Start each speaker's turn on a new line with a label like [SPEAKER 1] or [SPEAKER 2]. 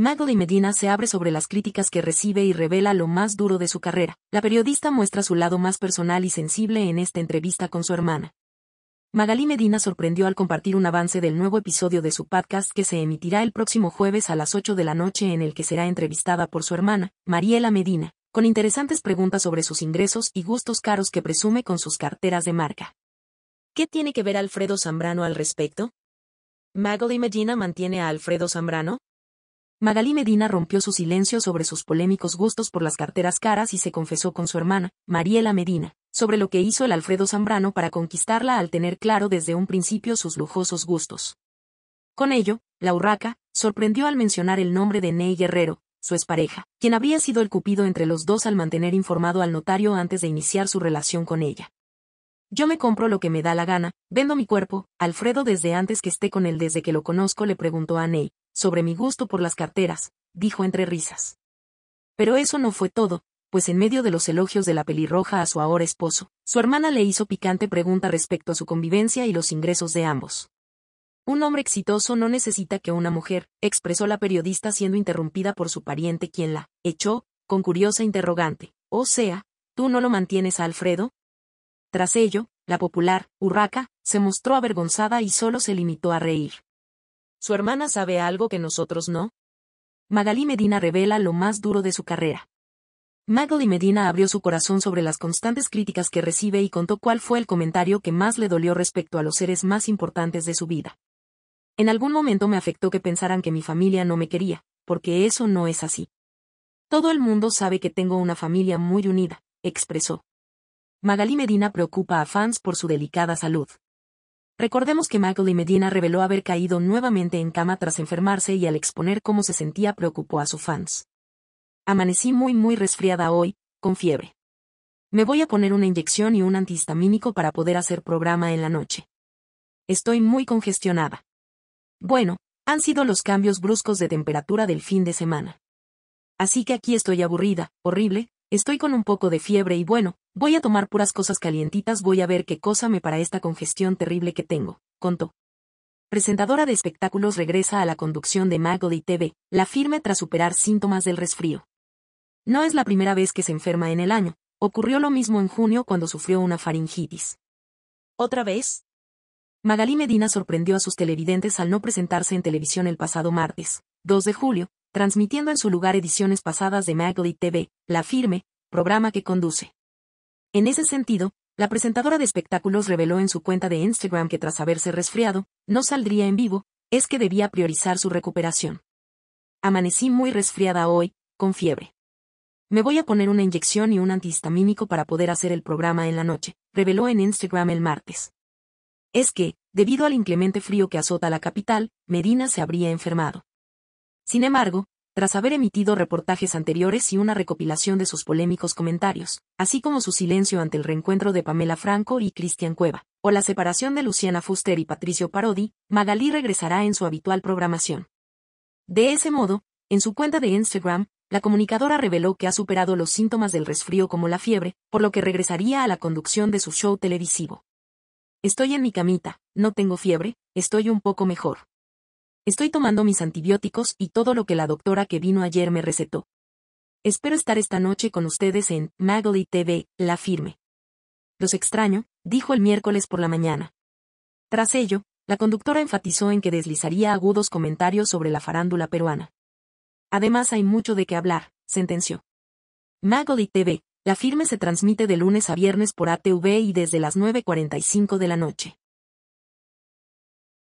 [SPEAKER 1] Magali Medina se abre sobre las críticas que recibe y revela lo más duro de su carrera. La periodista muestra su lado más personal y sensible en esta entrevista con su hermana. Magali Medina sorprendió al compartir un avance del nuevo episodio de su podcast que se emitirá el próximo jueves a las 8 de la noche en el que será entrevistada por su hermana, Mariela Medina, con interesantes preguntas sobre sus ingresos y gustos caros que presume con sus carteras de marca. ¿Qué tiene que ver Alfredo Zambrano al respecto? Magali Medina mantiene a Alfredo Zambrano, Magalí Medina rompió su silencio sobre sus polémicos gustos por las carteras caras y se confesó con su hermana, Mariela Medina, sobre lo que hizo el Alfredo Zambrano para conquistarla al tener claro desde un principio sus lujosos gustos. Con ello, la urraca, sorprendió al mencionar el nombre de Ney Guerrero, su expareja, quien había sido el cupido entre los dos al mantener informado al notario antes de iniciar su relación con ella. Yo me compro lo que me da la gana, vendo mi cuerpo, Alfredo desde antes que esté con él desde que lo conozco le preguntó a Ney, sobre mi gusto por las carteras, dijo entre risas. Pero eso no fue todo, pues en medio de los elogios de la pelirroja a su ahora esposo, su hermana le hizo picante pregunta respecto a su convivencia y los ingresos de ambos. Un hombre exitoso no necesita que una mujer, expresó la periodista siendo interrumpida por su pariente quien la echó, con curiosa interrogante. O sea, ¿tú no lo mantienes a Alfredo? Tras ello, la popular, Urraca, se mostró avergonzada y solo se limitó a reír. ¿Su hermana sabe algo que nosotros no? Magalí Medina revela lo más duro de su carrera. Magali Medina abrió su corazón sobre las constantes críticas que recibe y contó cuál fue el comentario que más le dolió respecto a los seres más importantes de su vida. En algún momento me afectó que pensaran que mi familia no me quería, porque eso no es así. Todo el mundo sabe que tengo una familia muy unida, expresó. Magalí Medina preocupa a fans por su delicada salud. Recordemos que Michael y Medina reveló haber caído nuevamente en cama tras enfermarse y al exponer cómo se sentía preocupó a sus fans. Amanecí muy muy resfriada hoy, con fiebre. Me voy a poner una inyección y un antihistamínico para poder hacer programa en la noche. Estoy muy congestionada. Bueno, han sido los cambios bruscos de temperatura del fin de semana. Así que aquí estoy aburrida, horrible, Estoy con un poco de fiebre y bueno, voy a tomar puras cosas calientitas, voy a ver qué cosa me para esta congestión terrible que tengo, contó. Presentadora de espectáculos regresa a la conducción de de TV, la firme tras superar síntomas del resfrío. No es la primera vez que se enferma en el año, ocurrió lo mismo en junio cuando sufrió una faringitis. ¿Otra vez? Magalí Medina sorprendió a sus televidentes al no presentarse en televisión el pasado martes, 2 de julio, transmitiendo en su lugar ediciones pasadas de Magli TV, La Firme, programa que conduce. En ese sentido, la presentadora de espectáculos reveló en su cuenta de Instagram que tras haberse resfriado, no saldría en vivo, es que debía priorizar su recuperación. Amanecí muy resfriada hoy, con fiebre. Me voy a poner una inyección y un antihistamínico para poder hacer el programa en la noche, reveló en Instagram el martes. Es que, debido al inclemente frío que azota la capital, Medina se habría enfermado. Sin embargo, tras haber emitido reportajes anteriores y una recopilación de sus polémicos comentarios, así como su silencio ante el reencuentro de Pamela Franco y Cristian Cueva, o la separación de Luciana Fuster y Patricio Parodi, Magalí regresará en su habitual programación. De ese modo, en su cuenta de Instagram, la comunicadora reveló que ha superado los síntomas del resfrío como la fiebre, por lo que regresaría a la conducción de su show televisivo. Estoy en mi camita, no tengo fiebre, estoy un poco mejor. Estoy tomando mis antibióticos y todo lo que la doctora que vino ayer me recetó. Espero estar esta noche con ustedes en Magali TV, La Firme. Los extraño, dijo el miércoles por la mañana. Tras ello, la conductora enfatizó en que deslizaría agudos comentarios sobre la farándula peruana. Además hay mucho de qué hablar, sentenció. Magali TV, La Firme se transmite de lunes a viernes por ATV y desde las 9.45 de la noche.